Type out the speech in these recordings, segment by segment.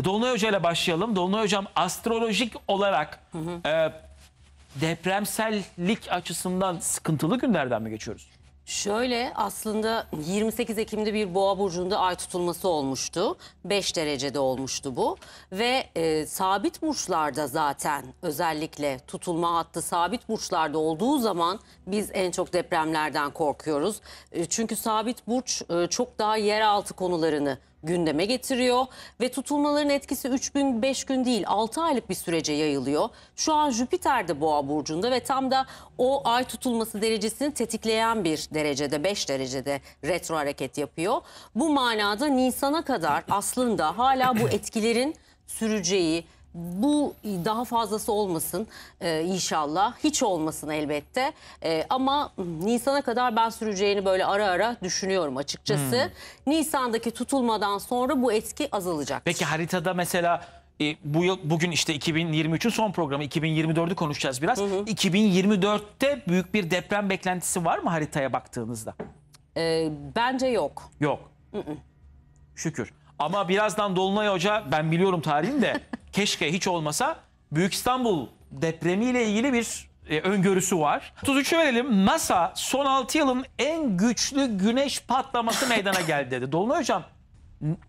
E, Dolunay Hoca ile başlayalım. Dolunay Hocam astrolojik olarak hı hı. E, depremsellik açısından sıkıntılı günlerden mi geçiyoruz? Şöyle aslında 28 Ekim'de bir boğa burcunda ay tutulması olmuştu. 5 derecede olmuştu bu. Ve e, sabit burçlarda zaten özellikle tutulma hattı sabit burçlarda olduğu zaman biz en çok depremlerden korkuyoruz. E, çünkü sabit burç e, çok daha yeraltı konularını gündeme getiriyor ve tutulmaların etkisi 3 gün 5 gün değil 6 aylık bir sürece yayılıyor. Şu an Jüpiter de Boğa burcunda ve tam da o ay tutulması derecesini tetikleyen bir derecede 5 derecede retro hareket yapıyor. Bu manada Nisan'a kadar aslında hala bu etkilerin süreceği bu daha fazlası olmasın e, inşallah. Hiç olmasın elbette. E, ama Nisan'a kadar ben süreceğini böyle ara ara düşünüyorum açıkçası. Hmm. Nisan'daki tutulmadan sonra bu etki azalacak. Peki haritada mesela e, bu yıl bugün işte 2023'ün son programı 2024'ü konuşacağız biraz. Hı hı. 2024'te büyük bir deprem beklentisi var mı haritaya baktığınızda? E, bence yok. Yok. Hı hı. Şükür. Ama birazdan Dolunay Hoca ben biliyorum tarihin de keşke hiç olmasa Büyük İstanbul depremiyle ilgili bir e, öngörüsü var. 33'ü verelim. NASA son 6 yılın en güçlü güneş patlaması meydana geldi dedi. Dolunay Hocam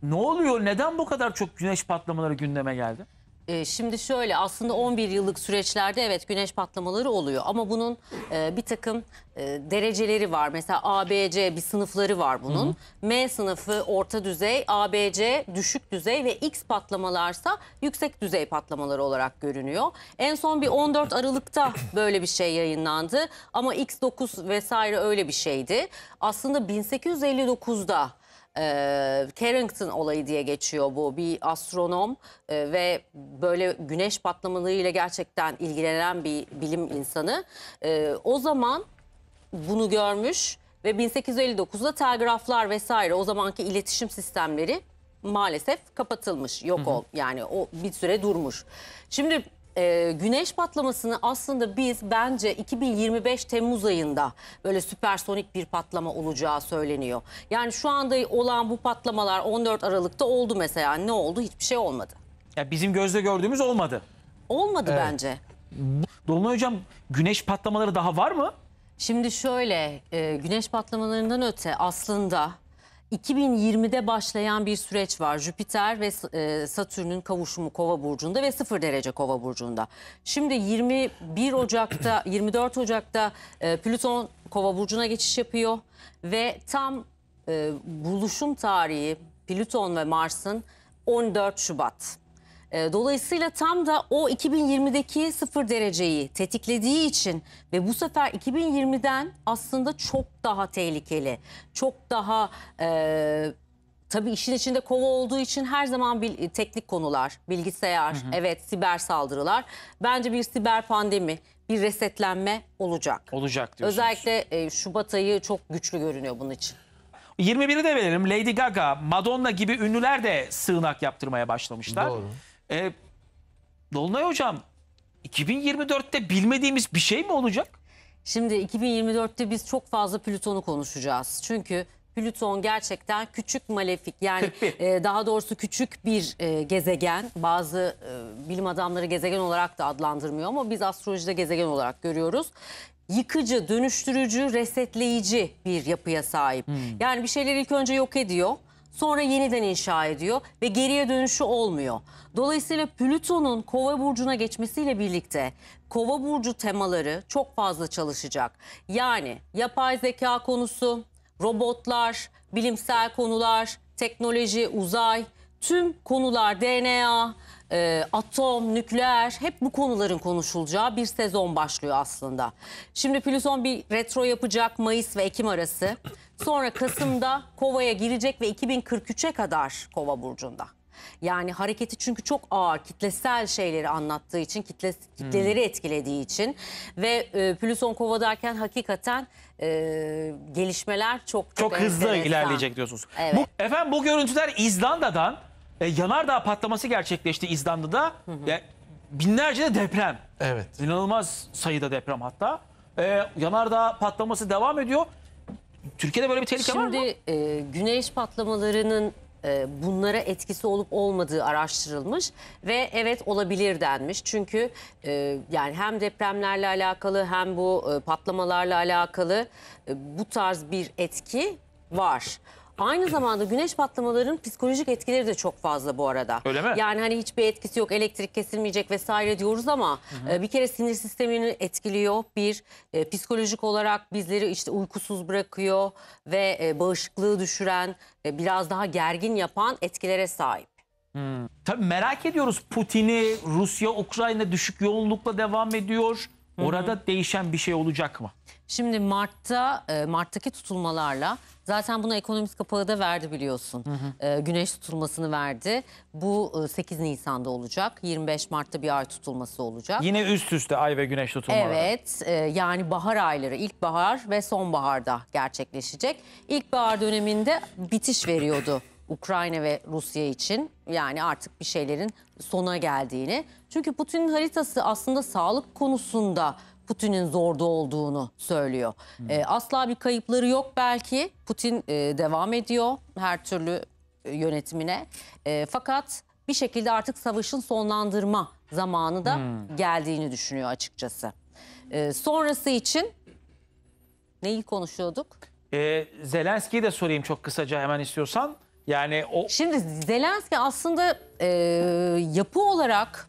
ne oluyor? Neden bu kadar çok güneş patlamaları gündeme geldi? Ee, şimdi şöyle aslında 11 yıllık süreçlerde evet güneş patlamaları oluyor ama bunun e, bir takım e, dereceleri var. Mesela ABC bir sınıfları var bunun. M sınıfı orta düzey, ABC düşük düzey ve X patlamalarsa yüksek düzey patlamaları olarak görünüyor. En son bir 14 Aralık'ta böyle bir şey yayınlandı ama X9 vesaire öyle bir şeydi. Aslında 1859'da e, Carrington olayı diye geçiyor bu. Bir astronom e, ve böyle güneş patlamalarıyla gerçekten ilgilenen bir bilim insanı. E, o zaman bunu görmüş ve 1859'da telgraflar vesaire o zamanki iletişim sistemleri maalesef kapatılmış. Yok ol yani o bir süre durmuş. Şimdi e, güneş patlamasını aslında biz bence 2025 Temmuz ayında böyle süpersonik bir patlama olacağı söyleniyor. Yani şu anda olan bu patlamalar 14 Aralık'ta oldu mesela. Ne oldu? Hiçbir şey olmadı. Ya bizim gözle gördüğümüz olmadı. Olmadı evet. bence. Dolunay Hocam güneş patlamaları daha var mı? Şimdi şöyle e, güneş patlamalarından öte aslında 2020'de başlayan bir süreç var. Jüpiter ve e, Satürn'ün kavuşumu Kova burcunda ve 0 derece Kova burcunda. Şimdi 21 Ocak'ta 24 Ocak'ta e, Plüton Kova burcuna geçiş yapıyor ve tam e, buluşum tarihi Plüton ve Mars'ın 14 Şubat. Ee, dolayısıyla tam da o 2020'deki sıfır dereceyi tetiklediği için ve bu sefer 2020'den aslında çok daha tehlikeli, çok daha e, tabii işin içinde kova olduğu için her zaman bir e, teknik konular, bilgisayar, hı hı. evet siber saldırılar. Bence bir siber pandemi, bir resetlenme olacak. Olacak diyorsunuz. Özellikle e, Şubat ayı çok güçlü görünüyor bunun için. 21'i de verelim. Lady Gaga, Madonna gibi ünlüler de sığınak yaptırmaya başlamışlar. Doğru. E, Dolunay Hocam 2024'te bilmediğimiz bir şey mi olacak? Şimdi 2024'te biz çok fazla Plüton'u konuşacağız. Çünkü Plüton gerçekten küçük malefik yani e, daha doğrusu küçük bir e, gezegen. Bazı e, bilim adamları gezegen olarak da adlandırmıyor ama biz astrolojide gezegen olarak görüyoruz. Yıkıcı, dönüştürücü, resetleyici bir yapıya sahip. Hmm. Yani bir şeyleri ilk önce yok ediyor. Sonra yeniden inşa ediyor ve geriye dönüşü olmuyor. Dolayısıyla Plüton'un Kova burcuna geçmesiyle birlikte Kova burcu temaları çok fazla çalışacak. Yani yapay zeka konusu, robotlar, bilimsel konular, teknoloji, uzay, tüm konular DNA, e, atom, nükleer hep bu konuların konuşulacağı bir sezon başlıyor aslında. Şimdi Plüton bir retro yapacak Mayıs ve Ekim arası. Sonra Kasım'da Kova'ya girecek ve 2043'e kadar Kova burcunda. Yani hareketi çünkü çok ağır kitlesel şeyleri anlattığı için kitle, kitleleri hmm. etkilediği için ve e, Plüton kova derken hakikaten e, gelişmeler çok çok, çok hızlı enteresan. ilerleyecek diyorsunuz. Evet. Bu, efendim bu görüntüler İzlanda'dan e, yanardağ patlaması gerçekleşti İzlanda'da. Hı hı. Yani, binlerce de deprem. Evet. İnanılmaz sayıda deprem hatta. E, yanardağ patlaması devam ediyor. Türkiye'de böyle bir tehlike Şimdi, var mı? Şimdi e, güneş patlamalarının e, bunlara etkisi olup olmadığı araştırılmış ve evet olabilir denmiş. Çünkü e, yani hem depremlerle alakalı hem bu e, patlamalarla alakalı e, bu tarz bir etki var. Aynı zamanda güneş patlamalarının psikolojik etkileri de çok fazla bu arada. Öyle mi? Yani hani hiçbir etkisi yok elektrik kesilmeyecek vesaire diyoruz ama hı hı. E, bir kere sinir sistemini etkiliyor. Bir e, psikolojik olarak bizleri işte uykusuz bırakıyor ve e, bağışıklığı düşüren biraz daha gergin yapan etkilere sahip. Hmm. Tabii merak ediyoruz Putin'i Rusya Ukrayna düşük yoğunlukla devam ediyor. Orada değişen bir şey olacak mı? Şimdi Mart'ta e, Mart'taki tutulmalarla zaten bunu ekonomik kapağı da verdi biliyorsun. E, güneş tutulmasını verdi. Bu 8 e, Nisan'da olacak. 25 Mart'ta bir ay tutulması olacak. Yine üst üste ay ve güneş tutulmaları. Evet e, yani bahar ayları ilkbahar ve sonbaharda gerçekleşecek. İlkbahar döneminde bitiş veriyordu Ukrayna ve Rusya için yani artık bir şeylerin sona geldiğini. Çünkü Putin'in haritası aslında sağlık konusunda Putin'in zorda olduğunu söylüyor. Hmm. E, asla bir kayıpları yok belki. Putin e, devam ediyor her türlü e, yönetimine. E, fakat bir şekilde artık savaşın sonlandırma zamanı da hmm. geldiğini düşünüyor açıkçası. E, sonrası için neyi konuşuyorduk? E, Zelenski'yi de sorayım çok kısaca hemen istiyorsan. Yani o Şimdi Zelenski aslında e, yapı olarak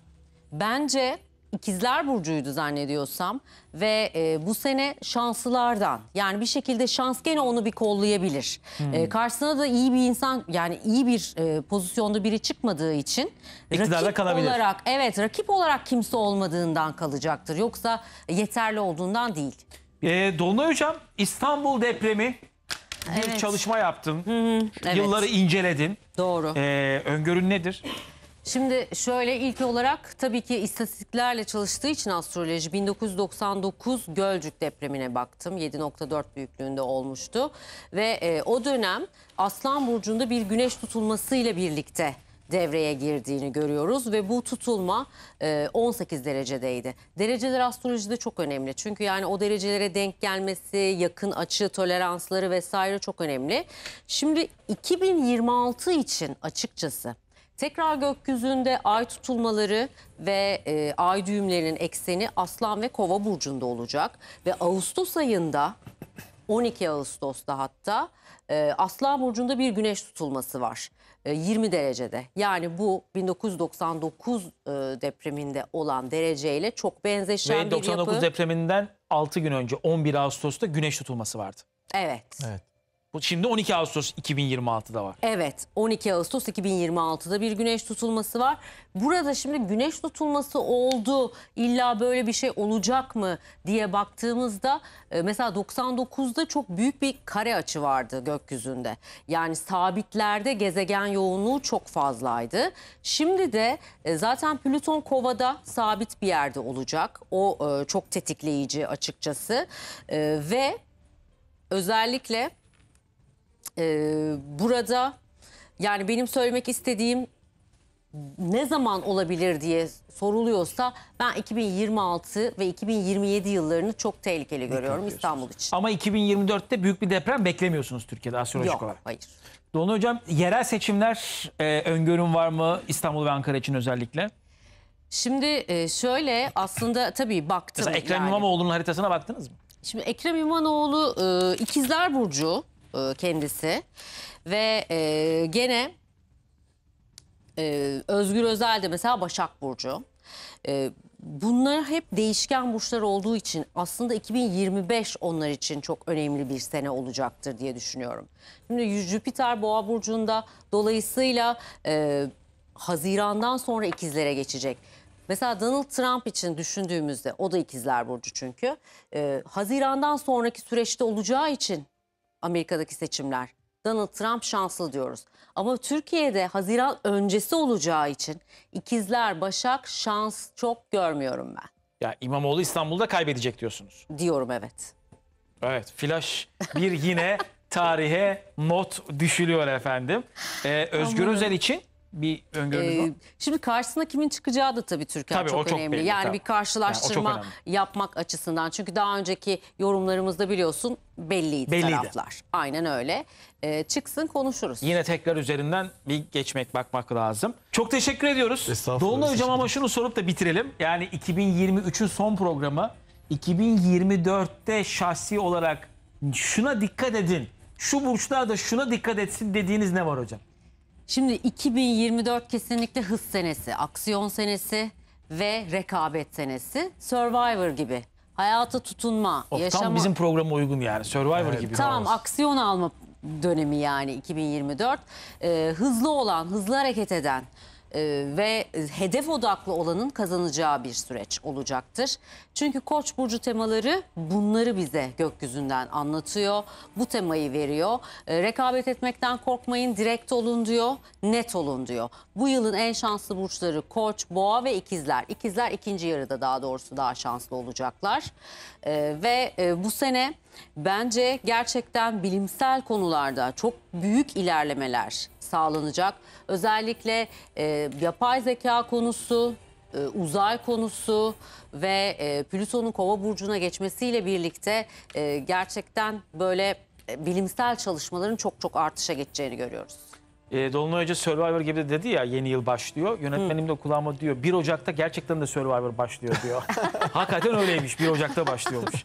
bence ikizler burcuydu zannediyorsam ve e, bu sene şanslılardan yani bir şekilde şans gene onu bir kollayabilir. Hmm. E, karşısına da iyi bir insan yani iyi bir e, pozisyonda biri çıkmadığı için İktidarda rakip kalabilir. olarak evet rakip olarak kimse olmadığından kalacaktır. Yoksa yeterli olduğundan değil. e, Dolunay Hocam İstanbul depremi bir evet. çalışma yaptım. Hı hı, evet. Yılları inceledim. Doğru. Ee, öngörün nedir? Şimdi şöyle ilk olarak tabii ki istatistiklerle çalıştığı için astroloji 1999 Gölcük depremine baktım. 7.4 büyüklüğünde olmuştu ve e, o dönem Aslan Burcu'nda bir güneş tutulmasıyla birlikte birlikte devreye girdiğini görüyoruz ve bu tutulma 18 e, derecedeydi. Dereceler astrolojide çok önemli. Çünkü yani o derecelere denk gelmesi, yakın açı, toleransları vesaire çok önemli. Şimdi 2026 için açıkçası Tekrar gökyüzünde ay tutulmaları ve e, ay düğümlerinin ekseni Aslan ve Kova burcunda olacak ve Ağustos ayında 12 Ağustos'ta hatta e, Aslan burcunda bir güneş tutulması var. 20 e, derecede. Yani bu 1999 e, depreminde olan dereceyle çok benzeşen Ve bir 99 yapı. depreminden 6 gün önce 11 Ağustos'ta güneş tutulması vardı. Evet. Evet şimdi 12 Ağustos 2026'da var. Evet 12 Ağustos 2026'da bir güneş tutulması var. Burada şimdi güneş tutulması oldu illa böyle bir şey olacak mı diye baktığımızda e, mesela 99'da çok büyük bir kare açı vardı gökyüzünde. Yani sabitlerde gezegen yoğunluğu çok fazlaydı. Şimdi de e, zaten Plüton kovada sabit bir yerde olacak. O e, çok tetikleyici açıkçası ve özellikle ee, burada yani benim söylemek istediğim ne zaman olabilir diye soruluyorsa ben 2026 ve 2027 yıllarını çok tehlikeli görüyorum İstanbul için. Ama 2024'te büyük bir deprem beklemiyorsunuz Türkiye'de astrolojik Yok, olarak. Yok hayır. Dolunay Hocam yerel seçimler e, öngörüm var mı İstanbul ve Ankara için özellikle? Şimdi e, şöyle aslında tabii baktım. Mesela Ekrem yani. İmamoğlu'nun haritasına baktınız mı? Şimdi Ekrem İmamoğlu e, İkizler Burcu. E, kendisi. Ve e, gene e, Özgür Özel de mesela Başak Burcu. E, bunlar hep değişken burçlar olduğu için aslında 2025 onlar için çok önemli bir sene olacaktır diye düşünüyorum. Şimdi Jüpiter Boğa Burcu'nda dolayısıyla e, Haziran'dan sonra ikizlere geçecek. Mesela Donald Trump için düşündüğümüzde o da ikizler burcu çünkü. E, Haziran'dan sonraki süreçte olacağı için Amerika'daki seçimler. Donald Trump şanslı diyoruz. Ama Türkiye'de Haziran öncesi olacağı için ikizler Başak şans çok görmüyorum ben. Ya İmamoğlu İstanbul'da kaybedecek diyorsunuz. Diyorum evet. Evet flash bir yine tarihe not düşülüyor efendim. Ee, Özgür Özel için bir öngörünüz var mı? Ee, şimdi karşısına kimin çıkacağı da tabii Türkan Tabii, o çok önemli. belli, yani tabii. bir karşılaştırma Yani önemli. yapmak açısından. Çünkü daha önceki yorumlarımızda biliyorsun belliydi, Belliydi. taraflar. Aynen öyle. Ee, çıksın konuşuruz. Yine tekrar üzerinden bir geçmek bakmak lazım. Çok teşekkür ediyoruz. Estağfurullah. Dolunay Hocam ama şunu sorup da bitirelim. Yani 2023'ün son programı 2024'te şahsi olarak şuna dikkat edin. Şu burçlarda şuna dikkat etsin dediğiniz ne var hocam? Şimdi 2024 kesinlikle hız senesi, aksiyon senesi ve rekabet senesi. Survivor gibi. Hayata tutunma, Of, yaşama. Tam bizim programa uygun yani. Survivor Evet. gibi. Tamam aksiyon alma dönemi yani 2024. Ee, hızlı olan, hızlı hareket eden, ee, ve hedef odaklı olanın kazanacağı bir süreç olacaktır. Çünkü Koç burcu temaları bunları bize gökyüzünden anlatıyor. Bu temayı veriyor. Ee, rekabet etmekten korkmayın, direkt olun diyor, net olun diyor. Bu yılın en şanslı burçları Koç, Boğa ve İkizler. İkizler ikinci yarıda daha doğrusu daha şanslı olacaklar. Ee, ve e, bu sene bence gerçekten bilimsel konularda çok büyük ilerlemeler sağlanacak. Özellikle e, yapay zeka konusu, e, uzay konusu ve e, Plüton'un kova burcuna geçmesiyle birlikte e, gerçekten böyle e, bilimsel çalışmaların çok çok artışa geçeceğini görüyoruz. E, Dolunay Hoca Survivor gibi de dedi ya yeni yıl başlıyor. Yönetmenim de kulağıma diyor 1 Ocak'ta gerçekten de Survivor başlıyor diyor. Hakikaten öyleymiş 1 Ocak'ta başlıyormuş.